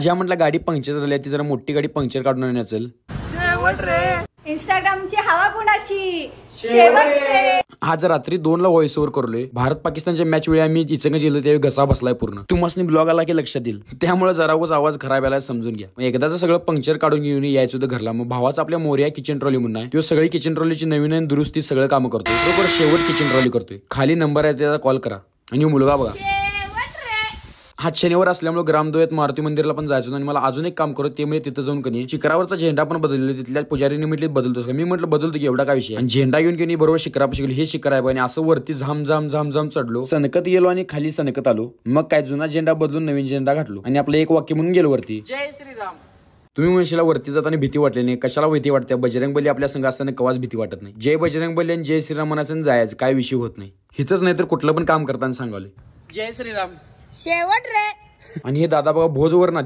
ज्या म्हटलं गाडी पंक्चर झाली ती जरा मोठी गाडी पंक्चर काढून आणि असेल इंस्टाग्रामची हवा कोणाची आज रात्री दोन ला व्हॉइस ओव्हर करलोय भारत पाकिस्तानच्या मॅच वेळी आम्ही इचंग जिल्ह्यात त्यावेळी घसा बसलाय पूर्ण तुम्हाला ब्लॉग आला की लक्षात येईल त्यामुळे जरागोच आवाज खराब आला समजून घ्या एकदाच सगळं पंक्चर काढून घेऊन यायचं होतं घरला मग भावाचा आपल्या मोर्या किचन ट्रॉली म्हणून आहे तो सगळी किचन ट्रॉलीची नवीन नवीन दुरुस्ती सगळं काम करतो बरोबर शेवट किचन ट्रॉली करतोय खाली नंबर आहे त्याचा कॉल करा आणि मुलगा बघा हा शनिवार असल्यामुळे ग्रामद्वयत मारुती मंदिरला पण जायचो आणि मला अजून एक काम करत ते म्हणजे तिथं जाऊन कनी शिखरावरचा झेंडा पण बदलले तिथल्या पुजारीने म्हटले बदलतोस मी म्हटलं बदलतो की एवढा काय विषय आणि झेंडा घेऊन कनी बरोबर शिखरापाशी गेलो हे शिखर आहे आणि असं वरती झाम झाम झाम झाम चढलो सनकत गेलो आणि खाली सनकत आलो मग काय जुना झेंडा बदलून नवीन झेंडा घातलो आणि आपलं एक वाक्य म्हणून गेलो वरती जय श्रीराम तुम्ही मनशीला वरती जाताना भीती वाटली नाही कशाला भीती वाटते बजरंग आपल्या संघ असताना कवाच भीती वाटत नाही जय बजरंग आणि जय श्रीरामनाचं जायचं काय विषय होत नाही हिच नाही तर कुठलं पण काम करताना सांगावले जय श्रीराम शेवट रे आणि हे दादा बाबा भोजवर ना